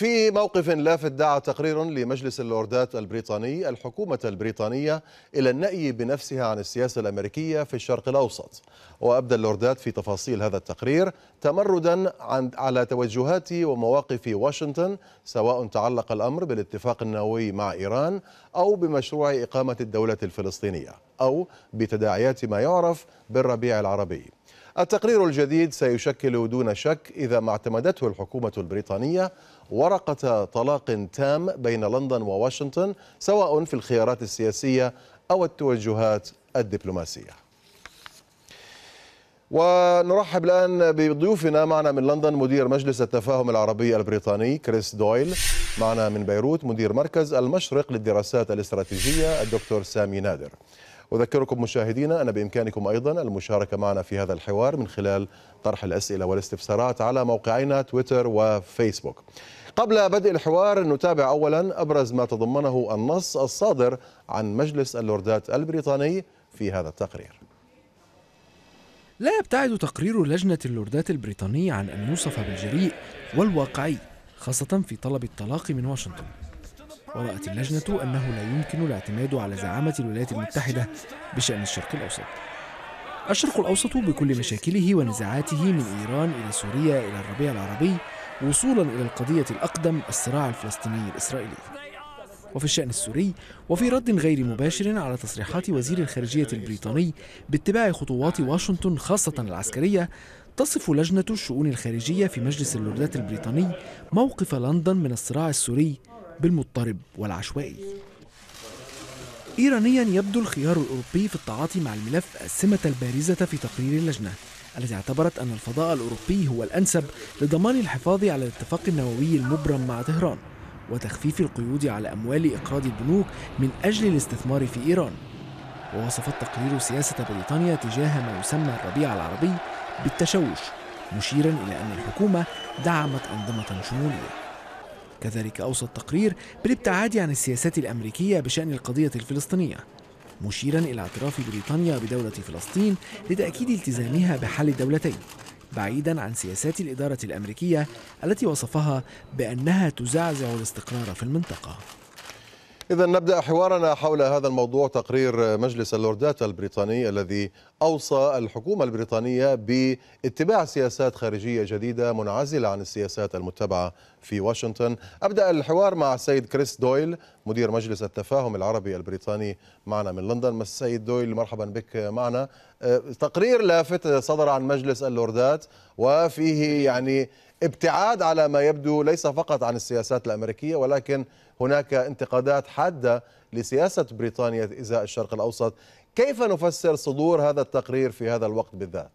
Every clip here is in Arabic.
في موقف لافت دعا تقرير لمجلس اللوردات البريطاني الحكومة البريطانية إلى النأي بنفسها عن السياسة الأمريكية في الشرق الأوسط وأبدى اللوردات في تفاصيل هذا التقرير تمردا عن على توجهات ومواقف واشنطن سواء تعلق الأمر بالاتفاق النووي مع إيران أو بمشروع إقامة الدولة الفلسطينية أو بتداعيات ما يعرف بالربيع العربي التقرير الجديد سيشكل دون شك إذا ما اعتمدته الحكومة البريطانية ورقة طلاق تام بين لندن وواشنطن سواء في الخيارات السياسية أو التوجهات الدبلوماسية ونرحب الآن بضيوفنا معنا من لندن مدير مجلس التفاهم العربي البريطاني كريس دويل معنا من بيروت مدير مركز المشرق للدراسات الاستراتيجية الدكتور سامي نادر أذكركم مشاهدينا أن بإمكانكم أيضا المشاركة معنا في هذا الحوار من خلال طرح الأسئلة والاستفسارات على موقعينا تويتر وفيسبوك قبل بدء الحوار نتابع أولا أبرز ما تضمنه النص الصادر عن مجلس اللوردات البريطاني في هذا التقرير لا يبتعد تقرير لجنة اللوردات البريطانية عن أن يوصف بالجريء والواقعي خاصة في طلب الطلاق من واشنطن ورأت اللجنة أنه لا يمكن الاعتماد على زعامة الولايات المتحدة بشأن الشرق الأوسط الشرق الأوسط بكل مشاكله ونزاعاته من إيران إلى سوريا إلى الربيع العربي وصولا إلى القضية الأقدم الصراع الفلسطيني الإسرائيلي وفي الشأن السوري وفي رد غير مباشر على تصريحات وزير الخارجية البريطاني باتباع خطوات واشنطن خاصة العسكرية تصف لجنة الشؤون الخارجية في مجلس اللوردات البريطاني موقف لندن من الصراع السوري بالمضطرب والعشوائي إيرانيا يبدو الخيار الأوروبي في التعاطي مع الملف السمة البارزة في تقرير اللجنة التي اعتبرت أن الفضاء الأوروبي هو الأنسب لضمان الحفاظ على الاتفاق النووي المبرم مع طهران وتخفيف القيود على أموال إقراض البنوك من أجل الاستثمار في إيران ووصف التقرير سياسة بريطانيا تجاه ما يسمى الربيع العربي بالتشوش مشيرا إلى أن الحكومة دعمت أنظمة شمولية كذلك أوصى التقرير بالابتعاد عن السياسات الأمريكية بشأن القضية الفلسطينية مشيرا إلى اعتراف بريطانيا بدولة فلسطين لتأكيد التزامها بحل الدولتين بعيدا عن سياسات الإدارة الأمريكية التي وصفها بأنها تزعزع الاستقرار في المنطقة إذا نبدأ حوارنا حول هذا الموضوع تقرير مجلس اللوردات البريطاني الذي أوصى الحكومة البريطانية باتباع سياسات خارجية جديدة منعزلة عن السياسات المتبعة في واشنطن أبدأ الحوار مع السيد كريس دويل مدير مجلس التفاهم العربي البريطاني معنا من لندن السيد دويل مرحبا بك معنا أه، تقرير لافت صدر عن مجلس اللوردات وفيه يعني ابتعاد على ما يبدو ليس فقط عن السياسات الأمريكية ولكن هناك انتقادات حادة لسياسة بريطانيا إزاء الشرق الأوسط كيف نفسر صدور هذا التقرير في هذا الوقت بالذات؟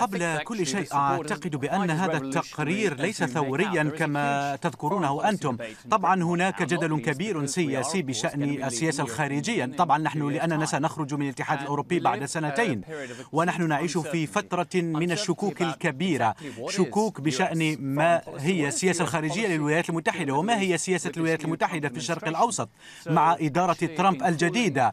قبل كل شيء أعتقد بأن هذا التقرير ليس ثوريا كما تذكرونه أنتم طبعا هناك جدل كبير سياسي بشأن السياسة الخارجية طبعا نحن لأننا سنخرج من الاتحاد الأوروبي بعد سنتين ونحن نعيش في فترة من الشكوك الكبيرة شكوك بشأن ما هي السياسة الخارجية للولايات المتحدة وما هي سياسة الولايات المتحدة في الشرق الأوسط مع إدارة ترامب الجديدة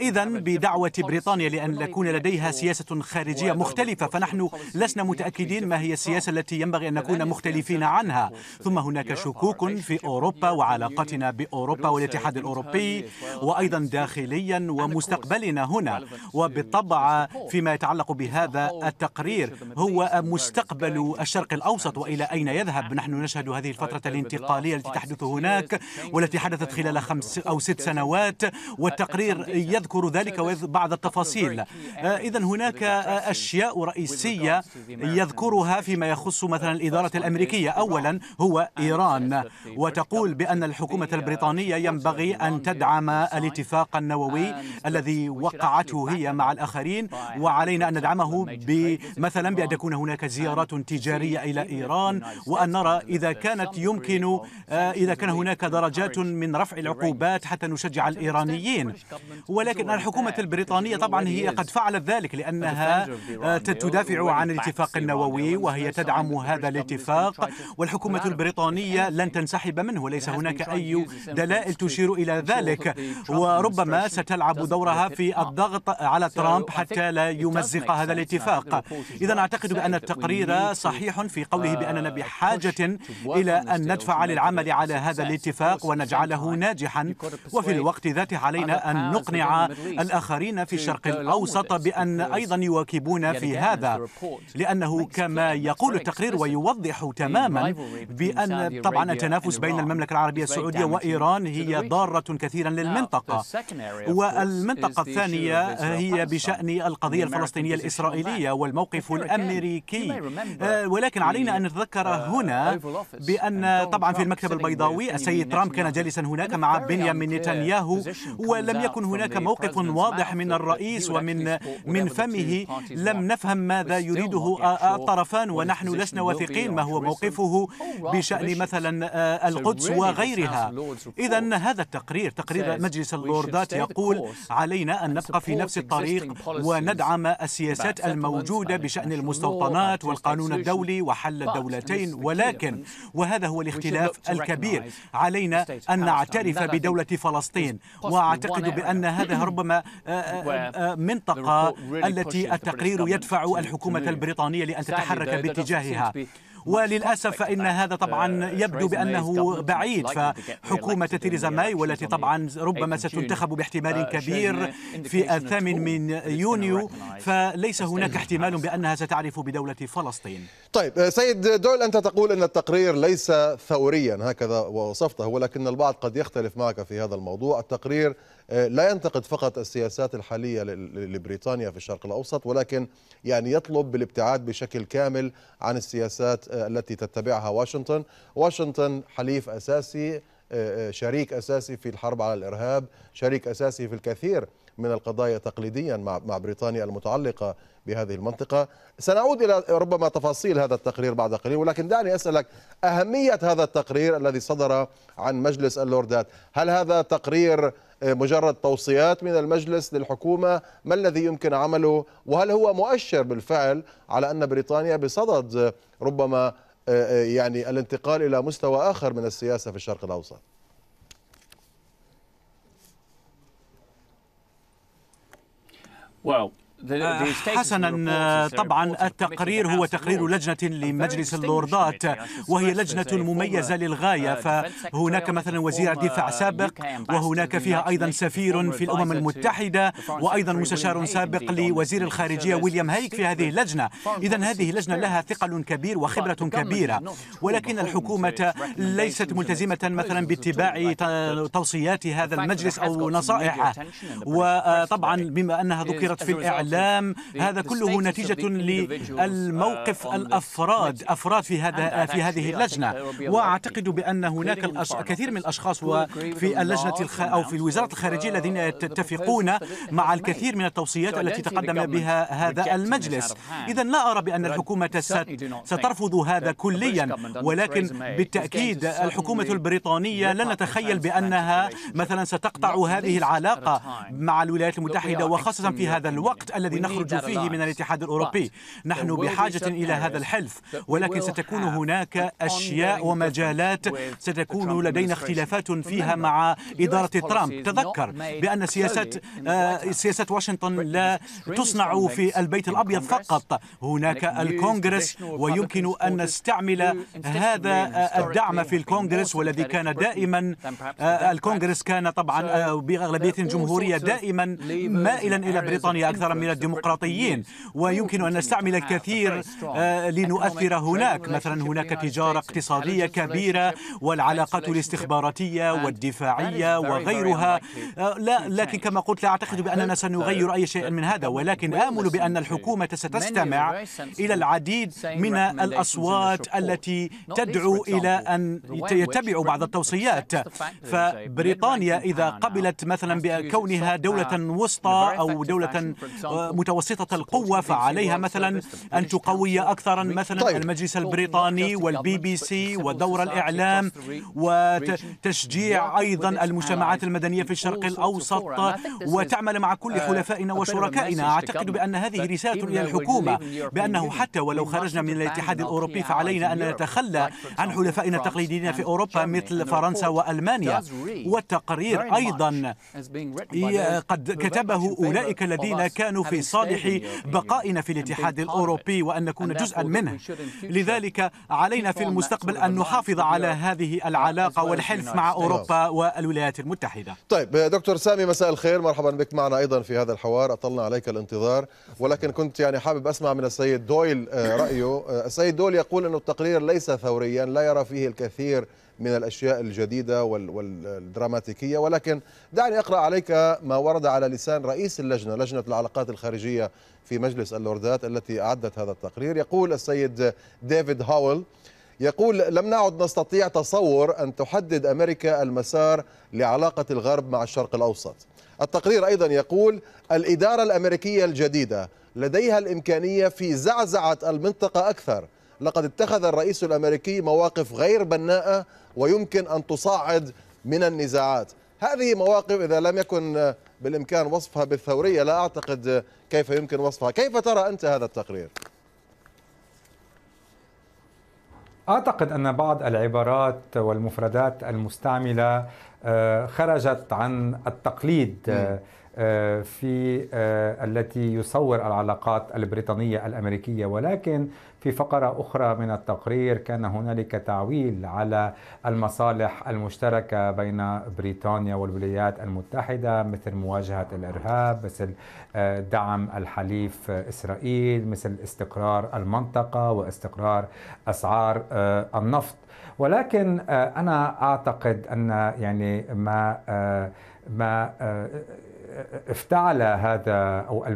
إذا بدعوة بريطانيا لأن تكون لديها سياسة خارجية خارجية مختلفة فنحن لسنا متأكدين ما هي السياسة التي ينبغي أن نكون مختلفين عنها ثم هناك شكوك في أوروبا وعلاقتنا بأوروبا والاتحاد الأوروبي وأيضا داخليا ومستقبلنا هنا وبالطبع فيما يتعلق بهذا التقرير هو مستقبل الشرق الأوسط وإلى أين يذهب نحن نشهد هذه الفترة الانتقالية التي تحدث هناك والتي حدثت خلال خمس أو ست سنوات والتقرير يذكر ذلك بعض التفاصيل إذا هناك أشياء رئيسية يذكرها فيما يخص مثلا الإدارة الأمريكية أولا هو إيران وتقول بأن الحكومة البريطانية ينبغي أن تدعم الاتفاق النووي الذي وقعته هي مع الآخرين وعلينا أن ندعمه مثلا بأن تكون هناك زيارات تجارية إلى إيران وأن نرى إذا كانت يمكن آه، إذا كان هناك درجات من رفع العقوبات حتى نشجع الإيرانيين ولكن الحكومة البريطانية طبعا هي قد فعلت ذلك لأنها تدافع عن الاتفاق النووي وهي تدعم هذا الاتفاق والحكومة البريطانية لن تنسحب منه وليس هناك أي دلائل تشير إلى ذلك وربما ستلعب دورها في الضغط على ترامب حتى لا يمزق هذا الاتفاق إذا أعتقد بأن التقرير صحيح في قوله uh, بأننا بحاجة إلى أن ندفع للعمل على هذا الاتفاق ونجعله ناجحا وفي الوقت ذاته علينا أن نقنع الآخرين في الشرق الأوسط بأن أيضا يواكبوا مرتكبون في هذا لأنه كما يقول التقرير ويوضح تماما بأن طبعا التنافس بين المملكة العربية السعودية وإيران هي ضارة كثيرا للمنطقة والمنطقة الثانية هي بشأن القضية الفلسطينية الإسرائيلية والموقف الأمريكي آه، ولكن علينا أن نتذكر uh, هنا بأن طبعا في المكتب البيضاوي السيد ترامب كان جالسا هناك مع بنيامين نتنياهو ولم يكن هناك موقف واضح من الرئيس ومن من فمه لم نفهم ماذا يريده الطرفان ونحن لسنا واثقين ما هو موقفه oh, بشأن مثلا القدس وغيرها إذا هذا التقرير تقرير مجلس اللوردات يقول علينا أن نبقى في نفس الطريق وندعم السياسات الموجودة بشأن المستوطنات والقانون الدولي وحل الدولتين ولكن وهذا هو الاختلاف الكبير علينا أن نعترف بدولة فلسطين وأعتقد بأن هذا ربما منطقة التي أتعلم التقرير يدفع الحكومة البريطانية لأن تتحرك باتجاهها وللأسف فإن هذا طبعا يبدو بأنه بعيد فحكومة تيريزا ماي والتي طبعا ربما ستنتخب باحتمال uh, كبير في الثامن من يونيو فليس هناك احتمال بأنها ستعرف بدولة فلسطين طيب آه، سيد دول أنت تقول أن التقرير ليس ثوريا هكذا وصفته ولكن البعض قد يختلف معك في هذا الموضوع التقرير آه، لا ينتقد فقط السياسات الحالية لبريطانيا في الشرق الأوسط ولكن يعني يطلب بالابتعاد بشكل كامل عن السياسات آه، التي تتبعها واشنطن واشنطن حليف أساسي آه، شريك أساسي في الحرب على الإرهاب شريك أساسي في الكثير من القضايا تقليديا مع مع بريطانيا المتعلقه بهذه المنطقه سنعود الى ربما تفاصيل هذا التقرير بعد قليل ولكن دعني اسالك اهميه هذا التقرير الذي صدر عن مجلس اللوردات هل هذا تقرير آه، مجرد توصيات من المجلس للحكومه ما الذي يمكن عمله وهل هو مؤشر بالفعل على ان بريطانيا بصدد ربما آه، آه، يعني الانتقال الى مستوى اخر من السياسه في الشرق الاوسط Well, آه، حسنا آه، طبعا التقرير هو تقرير لجنة لمجلس اللوردات وهي لجنة مميزة للغاية uh, فهناك مثلا وزير دفاع uh, سابق وهناك فيها أيضا سفير في الأمم المتحدة وأيضا مستشار سابق لوزير الخارجية ويليام هيك في هذه اللجنة إذا هذه اللجنة لها ثقل كبير وخبرة كبيرة ولكن الحكومة ليست ملتزمة مثلا باتباع توصيات هذا المجلس أو نصائحه وطبعا بما أنها ذكرت في الإعلام الإعلام هذا كله نتيجة للموقف uh, الأفراد أفراد في هذا في هذه اللجنة وأعتقد بأن هناك كثير من الأشخاص في اللجنة أو في الوزارة الخارجية uh, الذين يتفقون مع الكثير من التوصيات التي تقدم بها هذا المجلس إذا لا أرى بأن الحكومة سترفض هذا كليا ولكن بالتأكيد الحكومة البريطانية لن نتخيل بأنها مثلا ستقطع هذه العلاقة مع الولايات المتحدة وخاصة في هذا الوقت الذي نخرج فيه من الاتحاد الأوروبي نحن بحاجة إلى هذا الحلف ولكن ستكون هناك أشياء ومجالات ستكون لدينا اختلافات فيها مع إدارة ترامب تذكر بأن سياسات آه، سياسة واشنطن لا تصنع في البيت الأبيض فقط هناك الكونغرس ويمكن أن نستعمل هذا آه، الدعم في الكونغرس والذي كان دائما آه، الكونغرس كان طبعا بأغلبية جمهورية دائما مائلا إلى بريطانيا أكثر من الديمقراطيين ويمكن أن نستعمل الكثير آه، لنؤثر هناك مثلا هناك تجارة اقتصادية كبيرة والعلاقات الاستخباراتية والدفاعية وغيرها آه، لا لكن كما قلت لا أعتقد بأننا سنغير أي شيء من هذا ولكن آمل بأن الحكومة ستستمع إلى العديد من الأصوات التي تدعو إلى أن يتبعوا بعض التوصيات فبريطانيا إذا قبلت مثلا بكونها دولة وسطى أو دولة آه، متوسطة القوة فعليها مثلا أن تقوي أكثر مثلا المجلس البريطاني والبي بي سي ودور الإعلام وتشجيع أيضا المجتمعات المدنية في الشرق الأوسط وتعمل مع كل حلفائنا وشركائنا أعتقد بأن هذه رسالة إلى الحكومة بأنه حتى ولو خرجنا من الاتحاد الأوروبي فعلينا أن نتخلى عن حلفائنا التقليديين في أوروبا مثل فرنسا وألمانيا والتقرير أيضا قد كتبه أولئك الذين كانوا في في صالح بقائنا في الاتحاد الأوروبي وأن نكون جزءا منه لذلك علينا في المستقبل أن نحافظ على هذه uh, العلاقة والحلف مع أوروبا والولايات المتحدة طيب دكتور سامي مساء الخير مرحبا بك معنا أيضا في هذا الحوار أطلنا عليك الانتظار ولكن كنت يعني حابب أسمع من السيد دويل آه، رأيه آه، السيد دويل يقول أن التقرير ليس ثوريا لا يرى فيه الكثير من الأشياء الجديدة والدراماتيكية ولكن دعني أقرأ عليك ما ورد على لسان رئيس اللجنة لجنة العلاقات الخارجية في مجلس اللوردات التي أعدت هذا التقرير يقول السيد ديفيد هاول يقول لم نعد نستطيع تصور أن تحدد أمريكا المسار لعلاقة الغرب مع الشرق الأوسط التقرير أيضا يقول الإدارة الأمريكية الجديدة لديها الإمكانية في زعزعة المنطقة أكثر لقد اتخذ الرئيس الأمريكي مواقف غير بناءة ويمكن أن تصعد من النزاعات هذه مواقف إذا لم يكن بالإمكان وصفها بالثورية لا أعتقد كيف يمكن وصفها كيف ترى أنت هذا التقرير؟ اعتقد ان بعض العبارات والمفردات المستعمله آه، خرجت عن التقليد آه، آه، في التي يصور العلاقات البريطانيه الامريكيه ولكن في فقرة أخرى من التقرير كان هنالك تعويل على المصالح المشتركة بين بريطانيا والولايات المتحدة مثل مواجهة الإرهاب مثل آه، دعم الحليف إسرائيل مثل استقرار المنطقة واستقرار أسعار آه، النفط ولكن آه، أنا أعتقد أن يعني ما ما افتعل هذا او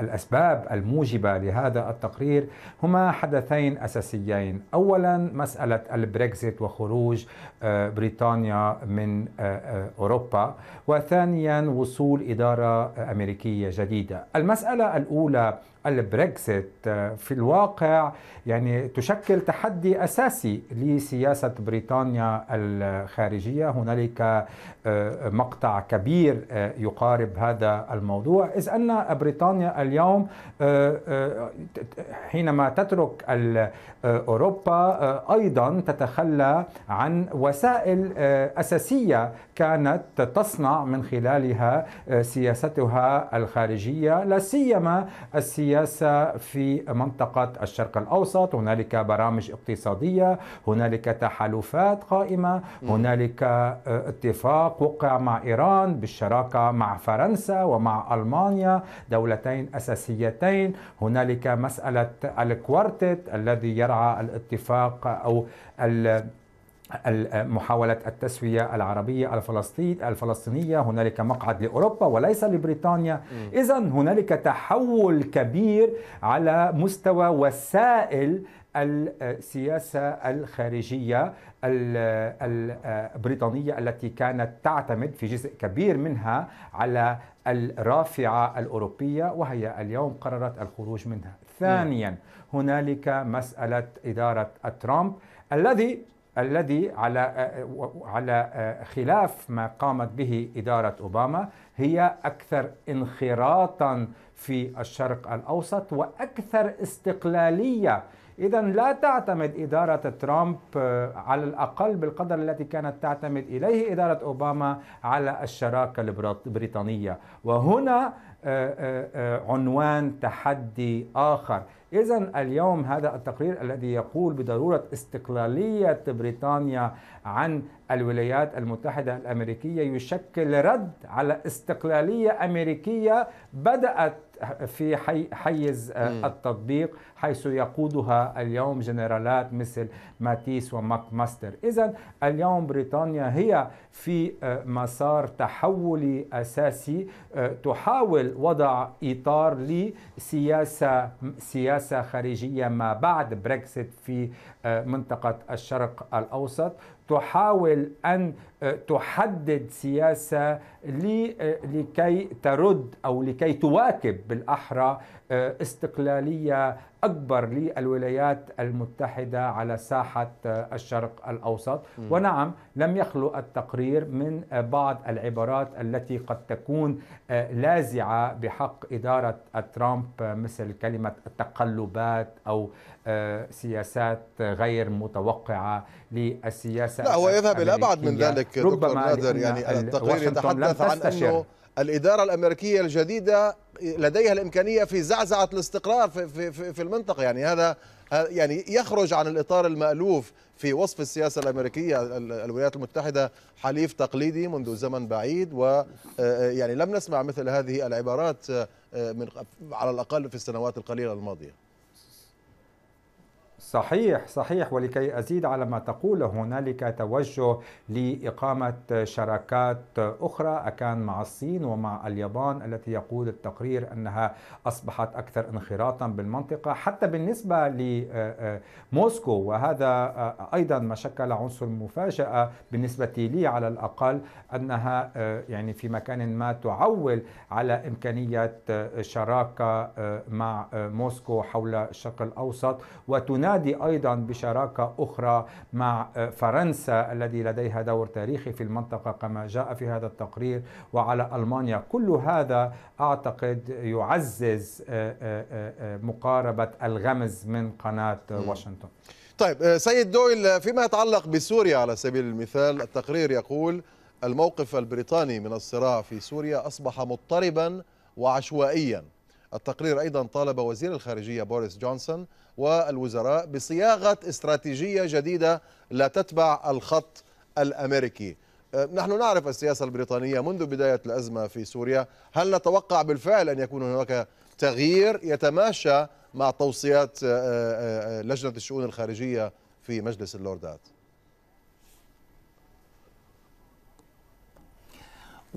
الاسباب الموجبه لهذا التقرير هما حدثين اساسيين، اولا مساله البريكزيت وخروج آه، بريطانيا من آه، آه، اوروبا، وثانيا وصول اداره امريكيه جديده. المساله الاولى البريكسيت آه، في الواقع يعني تشكل تحدي أساسي لسياسة بريطانيا الخارجية هنالك آه، مقطع كبير آه، يقارب هذا الموضوع إذ أن بريطانيا اليوم حينما تترك أوروبا أيضا تتخلى عن وسائل أساسية كانت تصنع من خلالها سياستها الخارجية لا سيما السياسة السياسة في منطقة الشرق الأوسط هنالك برامج اقتصادية هنالك تحالفات قائمة هنالك آه، اتفاق وقع مع إيران بالشراكة مع فرنسا ومع ألمانيا دولتين أساسيتين هنالك مسألة الكوارتت الذي يرعى الاتفاق أو ال محاولة التسوية العربية الفلسطينية هنالك مقعد لأوروبا وليس لبريطانيا إذا هنالك تحول كبير على مستوى وسائل السياسة الخارجية البريطانية التي كانت تعتمد في جزء كبير منها على الرافعة الأوروبية وهي اليوم قررت الخروج منها ثانيا هنالك مسألة إدارة ترامب الذي الذي على على خلاف ما قامت به اداره اوباما هي اكثر انخراطا في الشرق الاوسط واكثر استقلاليه إذا لا تعتمد إدارة ترامب آه، على الأقل بالقدر التي كانت تعتمد إليه إدارة أوباما على الشراكة البريطانية وهنا آه، آه، عنوان تحدي آخر إذا اليوم هذا التقرير الذي يقول بضرورة استقلالية بريطانيا عن الولايات المتحدة الأمريكية يشكل رد على استقلالية أمريكية بدأت في حيز التطبيق حيث يقودها اليوم جنرالات مثل ماتيس وماك ماستر إذا اليوم بريطانيا هي في آه، مسار تحولي أساسي آه، تحاول وضع إطار لسياسة سياسة خارجية ما بعد بريكسيت في آه، منطقة الشرق الأوسط تحاول ان تحدد سياسه لكي ترد او لكي تواكب بالاحرى استقلاليه أكبر للولايات المتحدة على ساحة الشرق الأوسط م. ونعم لم يخلو التقرير من بعض العبارات التي قد تكون آه، لاذعة بحق إدارة ترامب مثل كلمة التقلبات أو آه، سياسات غير متوقعة للسياسة لا هو يذهب إلى أبعد من ذلك دكتور نادر يعني التقرير يتحدث عن أنه الإدارة الأمريكية الجديدة لديها الإمكانية في زعزعة الاستقرار في, في, في المنطقة يعني هذا يعني يخرج عن الإطار المألوف في وصف السياسة الأمريكية الولايات المتحدة حليف تقليدي منذ زمن بعيد ويعني لم نسمع مثل هذه العبارات آه، من على الأقل في السنوات القليلة الماضية صحيح صحيح ولكي أزيد على ما تقوله هنالك توجه لإقامة شراكات أخرى أكان مع الصين ومع اليابان التي يقول التقرير أنها أصبحت أكثر انخراطا بالمنطقة حتى بالنسبة لموسكو آه، آه، وهذا آه، أيضا ما شكل عنصر مفاجأة بالنسبة لي على الأقل أنها يعني في مكان ما تعول على إمكانية شراكة مع موسكو حول الشرق الأوسط وتنادي التحادي أيضا بشراكة أخرى مع فرنسا الذي لديها دور تاريخي في المنطقة كما جاء في هذا التقرير وعلى ألمانيا كل هذا أعتقد يعزز آه، آه، آه، مقاربة الغمز من قناة واشنطن طيب سيد دويل فيما يتعلق بسوريا على سبيل المثال التقرير يقول الموقف البريطاني من الصراع في سوريا أصبح مضطربا وعشوائيا التقرير أيضا طالب وزير الخارجية بوريس جونسون والوزراء بصياغة استراتيجية جديدة لا تتبع الخط الأمريكي أه، نحن نعرف السياسة البريطانية منذ بداية الأزمة في سوريا هل نتوقع بالفعل أن يكون هناك تغيير يتماشى مع توصيات أه، أه، لجنة الشؤون الخارجية في مجلس اللوردات؟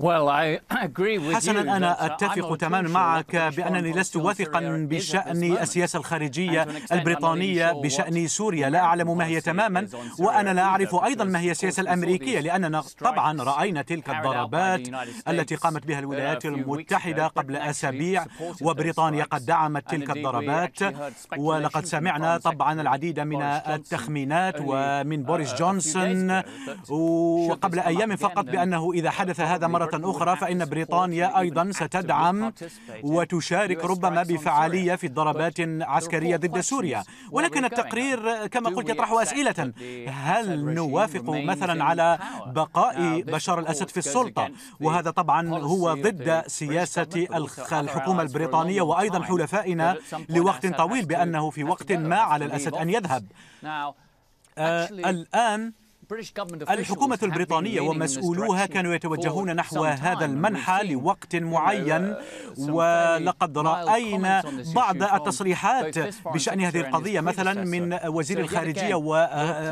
حسنا أنا uh, أتفق تماما معك بأنني لست واثقا بشأن السياسة الخارجية البريطانية بشأن سوريا لا أعلم ما هي تماما وأنا لا أعرف أيضا ما هي السياسة الأمريكية لأننا طبعا رأينا تلك الضربات التي قامت بها الولايات المتحدة قبل أسابيع وبريطانيا قد دعمت تلك الضربات ولقد سمعنا طبعا العديد من التخمينات ومن uh, بوريس جونسون وقبل أيام فقط بأنه إذا حدث هذا مرة مرة أخرى فإن بريطانيا أيضا ستدعم وتشارك ربما بفعالية في الضربات عسكرية ضد سوريا ولكن التقرير كما قلت يطرح أسئلة هل نوافق مثلا على بقاء بشار الأسد في السلطة وهذا طبعا هو ضد سياسة الحكومة البريطانية وأيضا حلفائنا لوقت طويل بأنه في وقت ما على الأسد أن يذهب آه، الآن الحكومة البريطانية ومسؤولوها كانوا يتوجهون نحو هذا المنحى لوقت معين ولقد رأينا بعض التصريحات بشأن هذه القضية مثلا من وزير الخارجية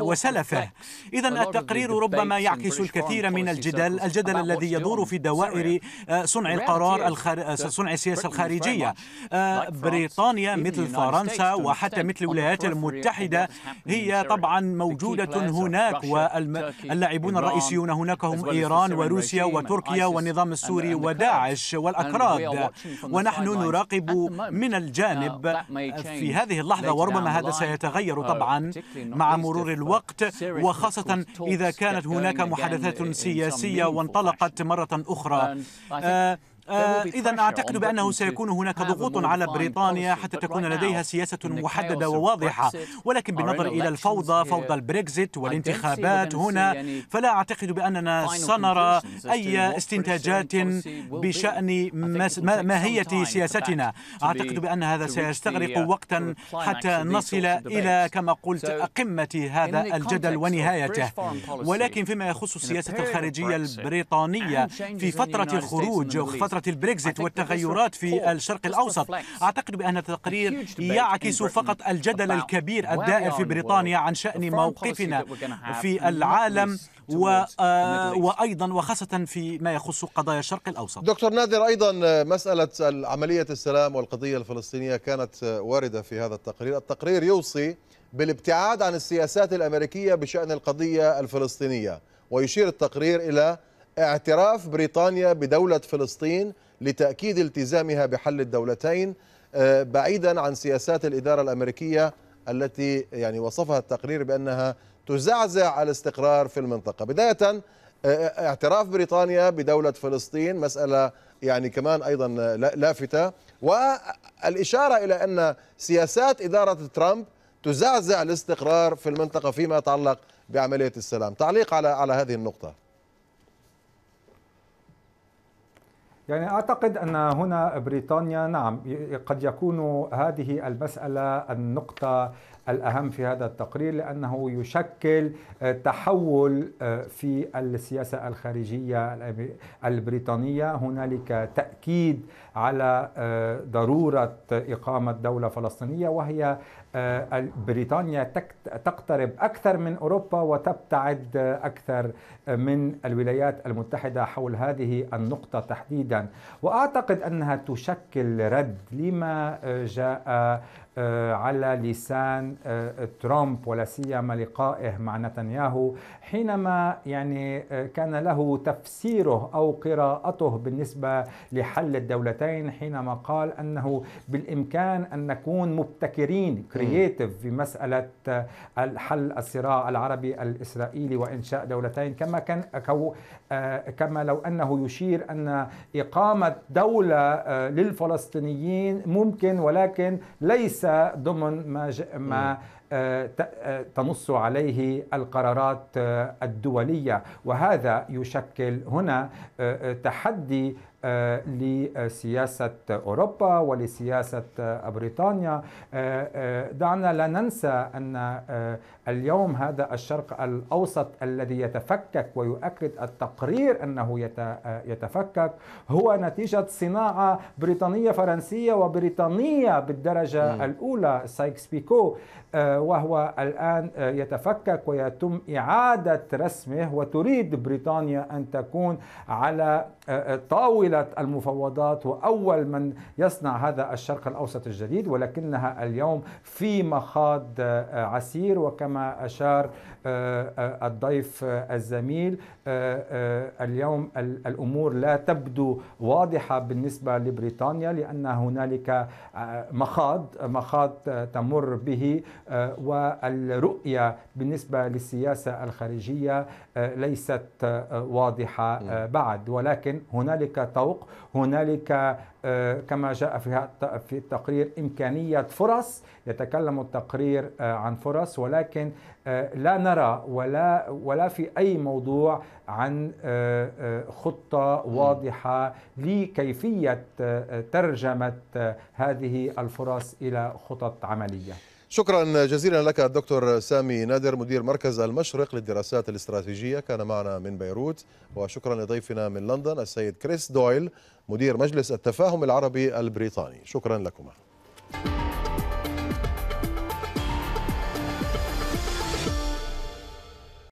وسلفه إذا التقرير ربما يعكس الكثير من الجدل الجدل الذي يدور في دوائر آه، صنع القرار آه، صنع السياسة الخارجية آه، بريطانيا مثل فرنسا وحتى مثل الولايات المتحدة هي طبعا موجودة هناك اللاعبون الرئيسيون هناك هم إيران وروسيا وتركيا والنظام السوري وداعش والأكراد ونحن نراقب من الجانب uh, في هذه اللحظة وربما هذا سيتغير uh, طبعا مع مرور الوقت وخاصة إذا كانت هناك محادثات سياسية وانطلقت مرة أخرى آه، إذا أعتقد بأنه سيكون هناك ضغوط على بريطانيا حتى تكون لديها سياسة محددة وواضحة ولكن بالنظر إلى الفوضى فوضى البريكزيت والانتخابات هنا فلا أعتقد بأننا سنرى أي استنتاجات بشأن ماهية سياستنا أعتقد بأن هذا سيستغرق uh, وقتا حتى نصل إلى كما قلت قمة هذا الجدل ونهايته ولكن فيما يخص السياسة الخارجية البريطانية في فترة الخروج فترة فترة البريكزيت والتغيرات في الشرق الأوسط أعتقد بأن التقرير يعكس فقط الجدل الكبير الدائر في بريطانيا عن شأن موقفنا في العالم و... آه، وأيضا وخاصة فيما يخص قضايا الشرق الأوسط دكتور نادر أيضا آه، مسألة عملية السلام والقضية الفلسطينية كانت آه، واردة في هذا التقرير التقرير يوصي بالابتعاد عن السياسات الأمريكية بشأن القضية الفلسطينية ويشير التقرير إلى اعتراف بريطانيا بدولة فلسطين لتأكيد التزامها بحل الدولتين آه، بعيدا عن سياسات الإدارة الأمريكية التي يعني وصفها التقرير بأنها تزعزع الاستقرار في المنطقة بداية آه، اعتراف بريطانيا بدولة فلسطين مسألة يعني كمان أيضا لافتة والإشارة إلى أن سياسات إدارة ترامب تزعزع الاستقرار في المنطقة فيما يتعلق بعملية السلام تعليق على على هذه النقطة يعني اعتقد ان هنا بريطانيا نعم قد يكون هذه المساله النقطه الاهم في هذا التقرير لانه يشكل آه، تحول آه، في السياسه الخارجيه البريطانيه هنالك تاكيد على آه، ضروره اقامه دوله فلسطينيه وهي آه، بريطانيا تقترب اكثر من اوروبا وتبتعد آه، اكثر آه، من الولايات المتحده حول هذه النقطه تحديدا واعتقد انها تشكل رد لما جاء آه، على لسان آه، ترامب ولا سيما لقائه مع نتنياهو حينما يعني آه، كان له تفسيره او قراءته بالنسبه لحل الدولتين حينما قال انه بالامكان ان نكون مبتكرين كرييتيف في مساله حل الصراع العربي الاسرائيلي وانشاء دولتين كما كان كما لو انه يشير ان اقامه دوله للفلسطينيين ممكن ولكن ليس ضمن ما ج... ما آه، آه، تنص عليه القرارات آه، الدوليه وهذا يشكل هنا تحدي آه، لسياسة أوروبا ولسياسة بريطانيا آه، آه، دعنا لا ننسى أن اليوم هذا الشرق الأوسط الذي يتفكك ويؤكد التقرير أنه يتفكك هو نتيجة صناعة بريطانية فرنسية وبريطانية بالدرجة م. الأولى سايكس بيكو وهو الآن يتفكك ويتم إعادة رسمه وتريد بريطانيا أن تكون على طاولة حولت المفاوضات وأول من يصنع هذا الشرق الأوسط الجديد ولكنها اليوم في مخاض آه، عسير وكما أشار آه، آه، الضيف الزميل اليوم الأمور لا تبدو واضحة بالنسبة لبريطانيا لأن هنالك مخاض مخاض تمر به والرؤية بالنسبة للسياسة الخارجية ليست واضحة بعد ولكن هنالك الطوق هنالك آه، كما جاء في في التقرير إمكانية فرص يتكلم التقرير آه، عن فرص ولكن آه، لا نرى ولا ولا في أي موضوع عن خطة واضحة لكيفية ترجمة هذه الفرص إلى خطط عملية شكرا جزيلا لك الدكتور سامي نادر مدير مركز المشرق للدراسات الاستراتيجية كان معنا من بيروت وشكرا لضيفنا من لندن السيد كريس دويل مدير مجلس التفاهم العربي البريطاني شكرا لكما